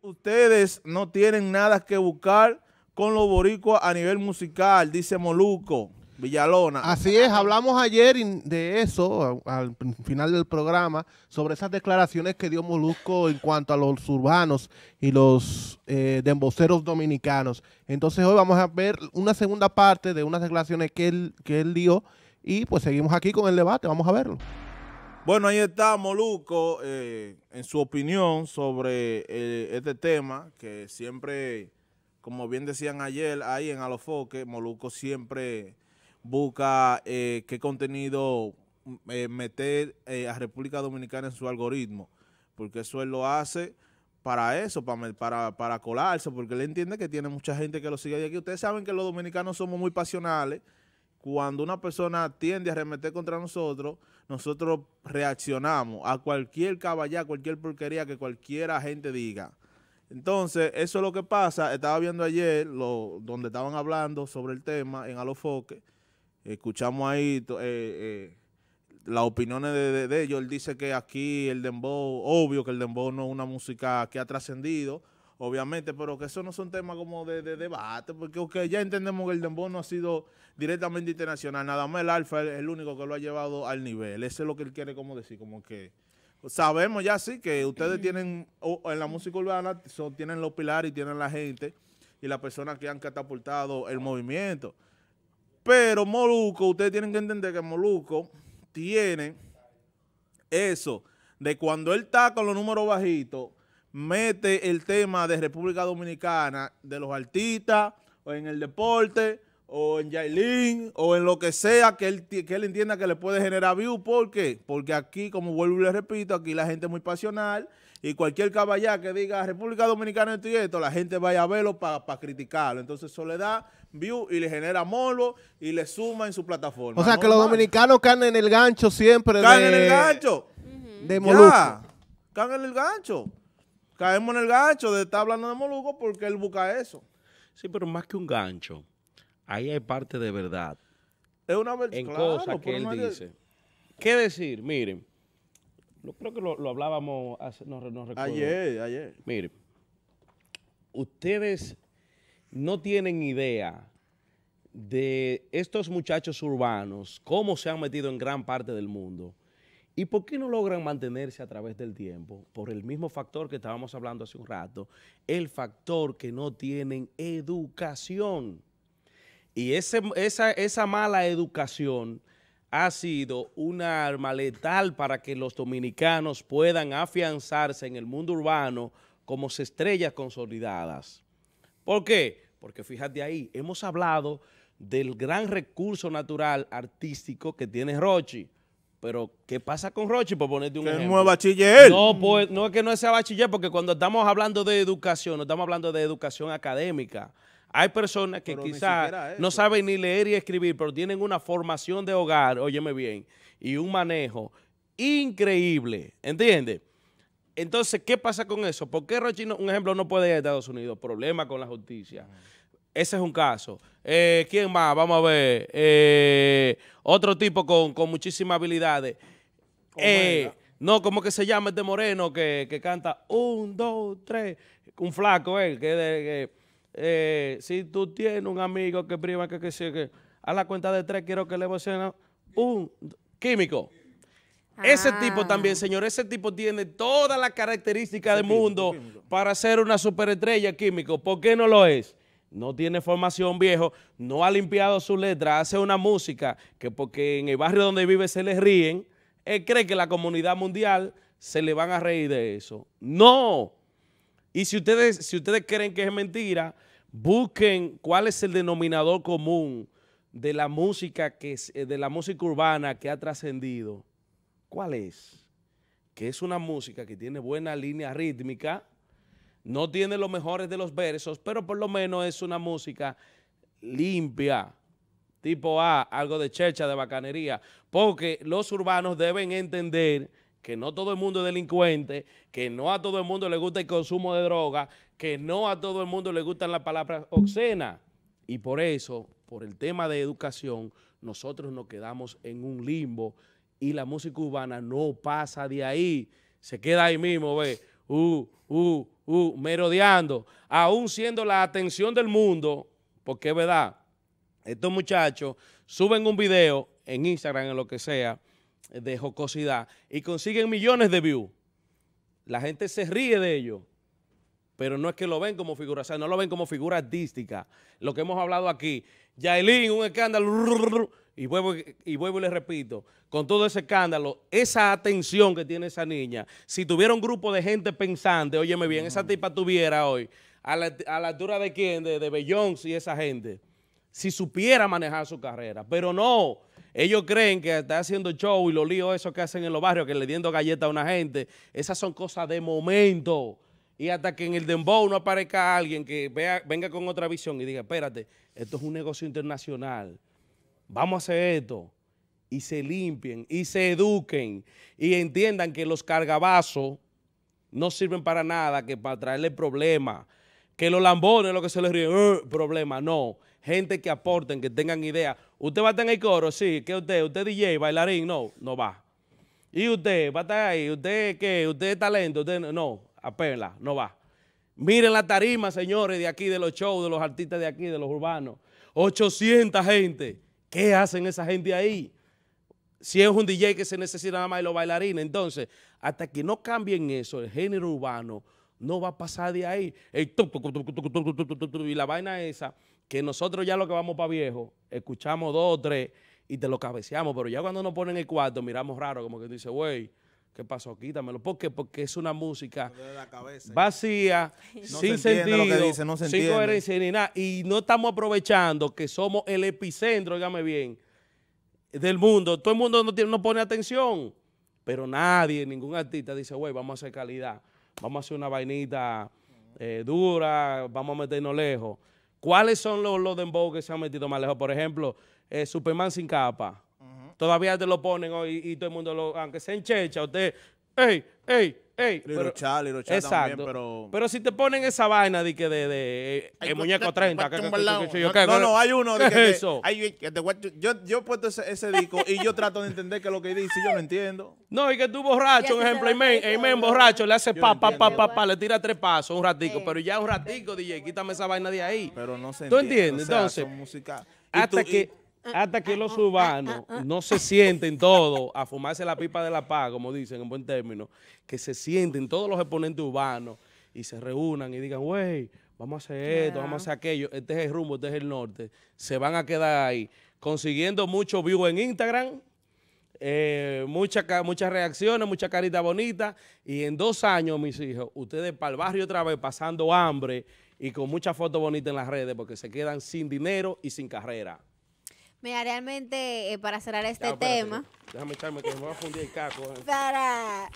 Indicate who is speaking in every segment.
Speaker 1: Ustedes no tienen nada que buscar con los boricuas a nivel musical, dice Moluco. Villalona. Así es, hablamos ayer de eso, al final del programa, sobre esas declaraciones que dio Moluco en cuanto a los urbanos y los eh, demboceros dominicanos. Entonces hoy vamos a ver una segunda parte de unas declaraciones que él, que él dio y pues seguimos aquí con el debate, vamos a verlo. Bueno, ahí está Moluco, eh, en su opinión sobre eh, este tema, que siempre, como bien decían ayer ahí en Alofoque, Moluco siempre busca eh, qué contenido mm, meter a República Dominicana en su algoritmo, porque eso él lo hace para eso, para, colarse, porque él entiende que tiene mucha gente que lo sigue de aquí. Ustedes saben que los dominicanos somos muy pasionales, cuando una persona tiende a remeter contra nosotros, nosotros reaccionamos a cualquier caballá, cualquier porquería que cualquiera gente diga. Entonces, eso es lo que pasa. Estaba viendo ayer donde estaban hablando sobre el tema en Alofoque. Escuchamos ahí eh, eh, las opiniones de, ellos. Él dice que aquí el dembow, obvio que el dembow no es una música que ha trascendido, obviamente, pero que eso no un tema como de, debate, porque ya entendemos que el dembow no ha sido directamente internacional, nada más el Alfa es el único que lo ha llevado al nivel, eso es lo que él quiere como decir, como que sabemos ya sí que ustedes tienen, en la música urbana, tienen los pilares y tienen la gente y las personas que han catapultado el movimiento, pero Moluco, ustedes tienen que entender que Moluco tiene eso de cuando él está con los números bajitos, mete el tema de República Dominicana, de los artistas, o en el deporte, o en Yailin, o en lo que sea que él, que entienda que le puede generar view. ¿Por qué? Porque aquí, como vuelvo y le repito, aquí la gente es muy pasional y cualquier caballá que diga República Dominicana esto y esto, la gente vaya a verlo para criticarlo. Entonces eso le da view y le genera morbo y le suma en su plataforma. O sea, que los dominicanos caen en el gancho siempre. Caen en el gancho. De caen en el gancho. Caemos en el gancho de estar hablando de Moluco porque él busca eso.
Speaker 2: Sí, pero más que un gancho, ahí hay parte de verdad. Es una verdad. En cosas que él dice. ¿Qué decir? Miren, lo, creo que lo, lo hablábamos, no recuerdo. Ayer, ayer. Miren, ustedes no tienen idea de estos muchachos urbanos, cómo se han metido en gran parte del mundo ¿Y por qué no logran mantenerse a través del tiempo? Por el mismo factor que estábamos hablando hace un rato, el factor que no tienen educación. Y esa, mala educación ha sido un arma letal para que los dominicanos puedan afianzarse en el mundo urbano como estrellas consolidadas. ¿Por qué? Porque fíjate ahí, hemos hablado del gran recurso natural artístico que tiene Rochi, pero, ¿qué pasa con Rochi? Por ponerte un que ejemplo. no es bachiller. No, pues, no es que no sea bachiller, porque cuando estamos hablando de educación, no estamos hablando de educación académica. Hay personas que quizás no saben ni leer y escribir, pero tienen una formación de hogar, óyeme bien, y un manejo increíble, ¿entiendes? Entonces, ¿qué pasa con eso? ¿Por qué Rochi, un ejemplo, no puede ir a Estados Unidos? Problema con la justicia. Ese es un caso. Eh, ¿Quién más? Vamos a ver. Eh, otro tipo con, con muchísimas habilidades. Eh, no, ¿cómo que se llama el de este Moreno que, canta un, dos, tres? Un flaco, él, que, si tú tienes un amigo que prima que, que, a la cuenta de tres quiero que le emociona. un químico. Ese ah. tipo también, señor, ese tipo tiene todas las características del mundo para ser una superestrella químico. ¿Por qué no lo es? no tiene formación viejo, no ha limpiado su letra, hace una música que porque en el barrio donde vive se le ríen, él cree que la comunidad mundial se le van a reír de eso. ¡No! Y si ustedes, si ustedes creen que es mentira, busquen cuál es el denominador común de la música, que, eh, de la música urbana que ha trascendido. ¿Cuál es? Que es una música que tiene buena línea rítmica, no tiene los mejores de los versos, pero por lo menos es una música limpia, tipo A, algo de checha, de bacanería, porque los urbanos deben entender que no todo el mundo es delincuente, que no a todo el mundo le gusta el consumo de droga, que no a todo el mundo le gustan las palabras obscenas. Y por eso, por el tema de educación, nosotros nos quedamos en un limbo y la música urbana no pasa de ahí. Se queda ahí mismo, ve uh, uh, uh, merodeando, aún siendo la atención del mundo, porque es verdad, estos muchachos suben un video en Instagram, en lo que sea, de jocosidad, y consiguen millones de views. La gente se ríe de ellos, pero no es que lo ven como figura, o sea, no lo ven como figura artística. Lo que hemos hablado aquí, Yailin, un escándalo, y vuelvo, y vuelvo les repito, con todo ese escándalo, esa atención que tiene esa niña, si tuviera un grupo de gente pensante, óyeme bien, esa tipa tuviera hoy, a la, altura de quién, de, de Beyoncé y esa gente, si supiera manejar su carrera, pero no, ellos creen que está haciendo show y los líos esos que hacen en los barrios, que le diendo galletas a una gente, esas son cosas de momento, y hasta que en el dembow no aparezca alguien que vea, venga con otra visión y diga, espérate, esto es un negocio internacional, vamos a hacer esto, y se limpien, y se eduquen, y entiendan que los cargabazos no sirven para nada, que para traerle problemas, que los lambones, lo que se les ríe, eh, problema, no. Gente que aporten, que tengan idea. Usted va a estar en el coro, sí, que usted, usted DJ, bailarín, no, no va. Y usted va a estar ahí, usted qué, usted es talento, usted no, apela, no va. Miren la tarima, señores, de aquí, de los shows, de los artistas de aquí, de los urbanos. 800 gente. ¿Qué hacen esa gente ahí? Si es un DJ que se necesita nada más de los bailarines. Entonces, hasta que no cambien eso, el género urbano no va a pasar de ahí. y la vaina esa, que nosotros ya lo que vamos para viejo, escuchamos dos o tres y te lo cabeceamos. Pero ya cuando nos ponen el cuarto, miramos raro, como que dice, güey, ¿Qué pasó? Quítamelo. ¿Por qué? Porque es una música
Speaker 1: vacía, sin se sentido, sin coherencia
Speaker 2: ni nada. Y no estamos aprovechando que somos el epicentro, dígame bien, del mundo. Todo el mundo no, pone atención, pero nadie, ningún artista dice, güey, vamos a hacer calidad, vamos a hacer una vainita eh, dura, vamos a meternos lejos. ¿Cuáles son los, los dembow que se han metido más lejos? Por ejemplo, eh, Superman sin capa. Todavía te lo ponen hoy y, todo el mundo, lo, aunque sea en checha, usted, ¡ey, ey! Ey, pero, exacto. También, pero... pero... si te ponen esa vaina de que de, eh, muñeco 30. Que, yo, no, no, hay uno. De eso?
Speaker 1: yo, he puesto ese, disco y yo trato de entender que lo que dice yo no entiendo. No, y que tú borracho, un ejemplo,
Speaker 2: Amen, borracho, le hace pa, pa, pa, pa, pa, le tira tres pasos un ratico, eh. pero ya un ratico, DJ, quítame esa vaina de ahí. Pero no se ¿Tú entiendes? Entonces, hasta que hasta que los urbanos no se sienten todos a fumarse la pipa de la paz, como dicen en buen término, que se sienten todos los exponentes urbanos y se reúnan y digan, güey, vamos a hacer esto, vamos a hacer aquello, este es el rumbo, este es el norte, se van a quedar ahí, consiguiendo mucho vivo en Instagram, eh, muchas muchas reacciones, muchas caritas bonitas, y en dos años, mis hijos, ustedes para el barrio otra vez pasando hambre y con muchas fotos bonitas en las redes porque se quedan sin dinero y sin carrera.
Speaker 3: Mira, realmente, eh, para cerrar este tema...
Speaker 2: Déjame echarme que me voy a fundir el caco. Eh.
Speaker 3: Para,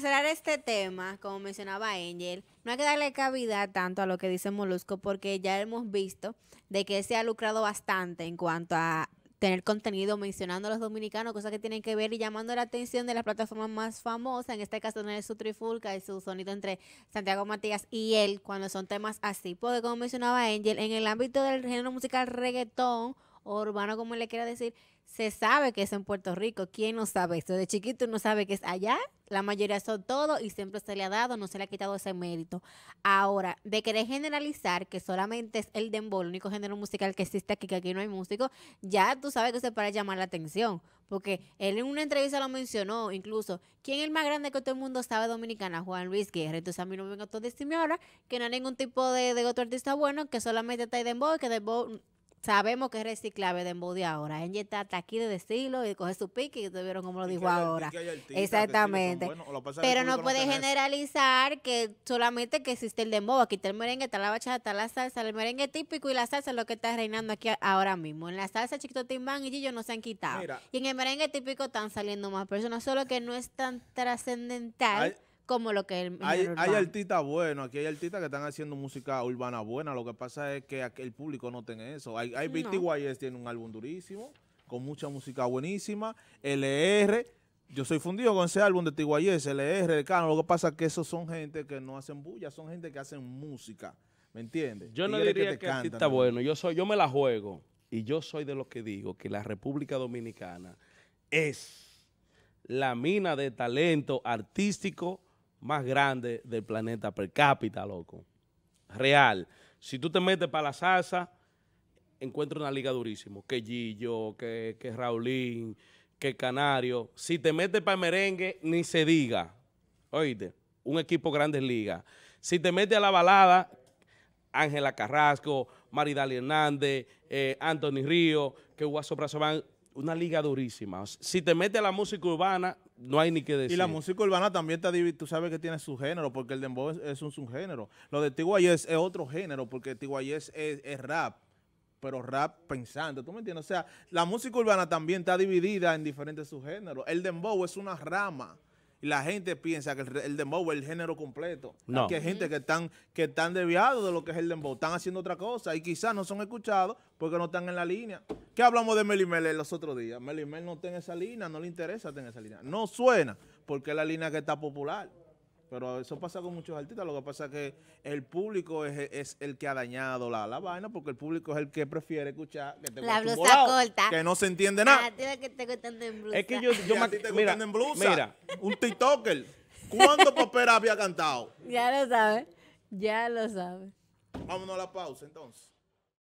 Speaker 3: cerrar este tema, como mencionaba Angel, no hay que darle cabida tanto a lo que dice Molusco porque ya hemos visto de que se ha lucrado bastante en cuanto a tener contenido mencionando a los dominicanos, cosas que tienen que ver y llamando la atención de las plataformas más famosas, en este caso es su trifulca y su sonido entre Santiago Matías y él, cuando son temas así. Porque como mencionaba Angel, en el ámbito del género musical reggaetón, o urbano, como le quiera decir, se sabe que es en Puerto Rico. ¿Quién no sabe esto? De chiquito no sabe que es allá. La mayoría son todo y siempre se le ha dado, no se le ha quitado ese mérito. Ahora, de querer generalizar que solamente es el dembow, el único género musical que existe aquí, que aquí no hay músico, ya tú sabes que se para llamar la atención. Porque él en una entrevista lo mencionó, incluso, ¿quién es el más grande que todo el mundo sabe dominicana? Juan Luis Guerra. Entonces a mí no me gusta decirme ahora que no hay ningún tipo de, otro artista bueno que solamente está el dembow, que dembow sabemos que es reciclable de embude ahora. Ella está aquí de decirlo y coge su pique y ustedes vieron cómo lo dijo ahora. Exactamente.
Speaker 1: Pero no puede
Speaker 3: generalizar que solamente que existe el dembow. Aquí está el merengue, está la bachata, está la salsa. El merengue típico y la salsa es lo que está reinando aquí ahora mismo. En la salsa Chiquito Timbán y Gillo no se han quitado. y en el merengue típico están saliendo más personas, solo que no es tan trascendental como lo que hay, hay
Speaker 1: artistas buenos, aquí hay artistas que están haciendo música urbana buena, lo que pasa es que el público no tiene eso. Hay, hay no. tiene un álbum durísimo, con mucha música buenísima, LR, yo soy fundido con ese álbum de Tiguayes, LR, de Cano, lo que pasa es que esos son gente que no hacen bulla, son gente que hacen música, ¿me entiendes? Yo no diría que, que bueno,
Speaker 2: yo, soy, yo me la juego y yo soy de los que digo que la República Dominicana es la mina de talento artístico más grande del planeta per cápita, loco. Real. Si tú te metes para la salsa, encuentras una liga durísima. Que Gillo, que, que Raulín, que Canario. Si te metes para merengue, ni se diga. Oíste, un equipo grandes ligas. Si te metes a la balada, Ángela Carrasco, Maridali Hernández, eh, Anthony Río, que Guaso van una liga durísima. si te mete la música urbana, no hay ni que decir. Y la música
Speaker 1: urbana también está dividida. tú sabes que tiene su género, porque el dembow es, un subgénero. Lo de T.Y.S. E es otro género, porque T.Y.S. E es, es, rap, pero rap pensando, ¿tú me entiendes? O sea, la música urbana también está dividida en diferentes subgéneros. El dembow es una rama la gente piensa que el, dembow es el género completo. No. Que hay gente que están, que están desviados de lo que es el dembow, están haciendo otra cosa y quizás no son escuchados porque no están en la línea. ¿Qué hablamos de Melimel Mel los otros días? Melimel Mel no tiene esa línea, no le interesa tener esa línea. No suena porque es la línea que está popular. Pero eso pasa con muchos artistas. Lo que pasa es que el público es, el que ha dañado la, la, vaina, porque el público es el que prefiere escuchar que te la blusa corta. Que no se entiende nada.
Speaker 3: es que yo, me, te mira, en
Speaker 1: blusa. Mira, un TikToker. ¿Cuándo Popera había cantado?
Speaker 3: Ya lo sabe, Ya lo sabes.
Speaker 1: Vámonos a la pausa entonces.